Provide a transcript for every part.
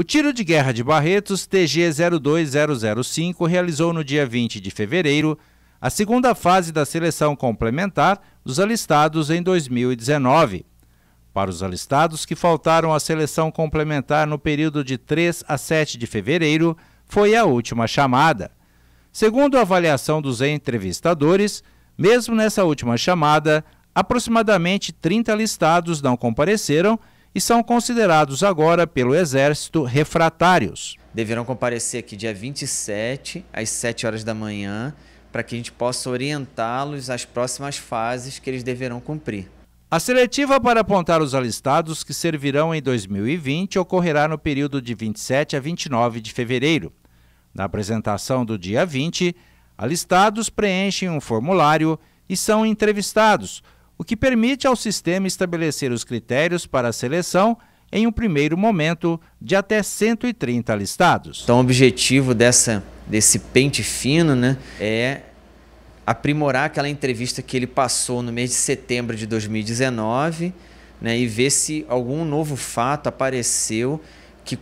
O tiro de guerra de Barretos TG02005 realizou no dia 20 de fevereiro a segunda fase da seleção complementar dos alistados em 2019. Para os alistados que faltaram à seleção complementar no período de 3 a 7 de fevereiro, foi a última chamada. Segundo a avaliação dos entrevistadores, mesmo nessa última chamada, aproximadamente 30 alistados não compareceram e são considerados agora pelo Exército refratários. Deverão comparecer aqui dia 27, às 7 horas da manhã, para que a gente possa orientá-los às próximas fases que eles deverão cumprir. A seletiva para apontar os alistados que servirão em 2020 ocorrerá no período de 27 a 29 de fevereiro. Na apresentação do dia 20, alistados preenchem um formulário e são entrevistados o que permite ao sistema estabelecer os critérios para a seleção em um primeiro momento de até 130 listados. Então, o objetivo dessa, desse pente fino né, é aprimorar aquela entrevista que ele passou no mês de setembro de 2019 né, e ver se algum novo fato apareceu que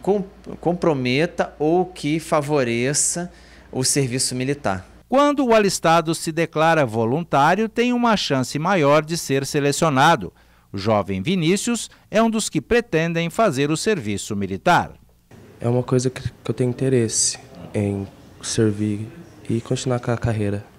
comprometa ou que favoreça o serviço militar. Quando o alistado se declara voluntário, tem uma chance maior de ser selecionado. O jovem Vinícius é um dos que pretendem fazer o serviço militar. É uma coisa que eu tenho interesse em servir e continuar com a carreira.